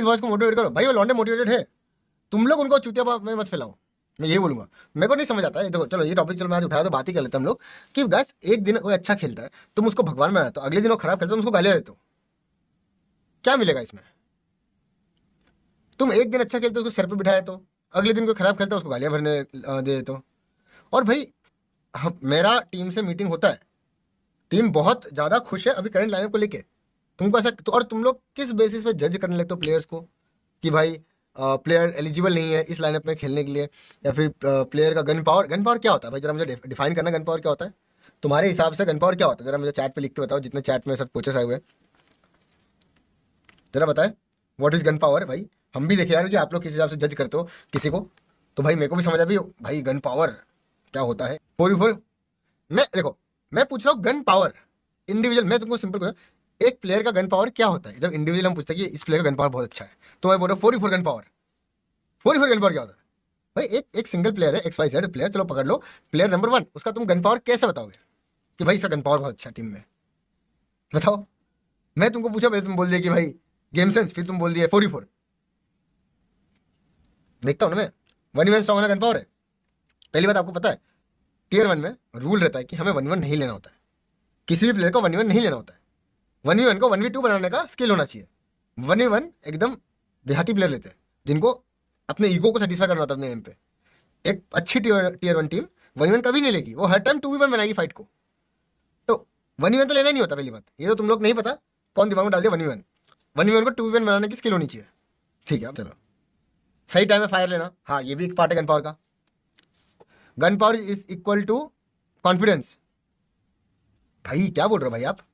इस वॉइस को मोटिवेट करो भाई वो लॉन्डे मोटिवेटेड है तुम लोग उनको चूतिया में मत फैलाओ मैं यही बोलूंगा मेरे को नहीं समझ आता है देखो चलो ये टॉपिक चलो मैं आज उठाया तो बात ही कर लेते हम लोग कि बस एक दिन कोई अच्छा खेलता है तुम उसको भगवान बनाते हो अगले दिन वो खराब खेलते हो तुम उसको गालियाँ देते हो क्या मिलेगा इसमें तुम एक दिन अच्छा खेलते हो उसको सर पर बिठाए तो अगले दिन कोई खराब खेलता है उसको गालियां भरने दे देते हो और भाई मेरा टीम से मीटिंग होता है टीम बहुत ज़्यादा खुश है अभी करंट लाइनअप को लेके तुमको ऐसा तो और तुम लोग किस बेसिस पे जज करने लगते हो प्लेयर्स को कि भाई प्लेयर एलिजिबल नहीं है इस लाइनअप में खेलने के लिए या फिर प्लेयर का गन पावर गन पावर क्या होता है भाई जरा मुझे डिफाइन करना गन पावर क्या होता है तुम्हारे हिसाब से गन पावर क्या होता है जरा मुझे चैट पर लिख के बताओ जितने चैट में सब कोचेस आए हुए जरा बताए वॉट इज़ गन पावर भाई हम भी देखे यार कि आप लोग किस हिसाब से जज करते हो किसी को तो भाई मेरे को भी समझ आई भी भाई गन पावर क्या होता है फोर फोर मैं देखो मैं पूछ रहा हूँ गन पावर इंडिविजुअल मैं तुमको सिंपल एक प्लेयर का गन पावर क्या होता है जब इंडिविजुअल हम पूछते हैं कि इस प्लेयर का गन पावर बहुत अच्छा है तो मैं बोल रहा हूँ four four gun power four four gun power क्या होता है भाई एक एक सिंगल प्लेयर है एक्स वाई जेड प्लेयर चलो पकड़ लो प्लेयर नंबर वन उसका तुम गन पावर कैसे बताओगे कि भाई इसका गन पावर बहुत अच्छा टीम में बताओ मैं तुमको पूछा पहले तुम बोल दिया कि भाई गेम सेंस फिर तुम बोल दिया फोर फोर देखता हूँ ना मैं one one strong gun power है पहली बात आपको पता है टीयर वन में रूल रहता है कि हमें वन वन नहीं लेना होता है किसी भी प्लेयर को वन वन नहीं लेना होता है वन वी वन को वन वी टू बनाने का स्किल होना चाहिए वन वी वन एकदम देहाती प्लेयर लेते हैं जिनको अपने ईगो को सेटिस्फाई करना होता है अपने एम पे एक अच्छी tier tier one team one one कभी नहीं लेगी वो हर टाइम टू वी वन बनाएगी फाइट को तो वन वन तो लेना नहीं होता पहली बात ये तो तुम लोग नहीं पता कौन दिमाग में डाल दिया वन वन वन वन को टू वी वन बनाने की स्किल होनी चाहिए ठीक है चलो सही टाइम में फायर लेना हाँ ये भी एक पार्ट है गन पावर का gun power is equal to confidence भाई क्या बोल रहे हो भाई आप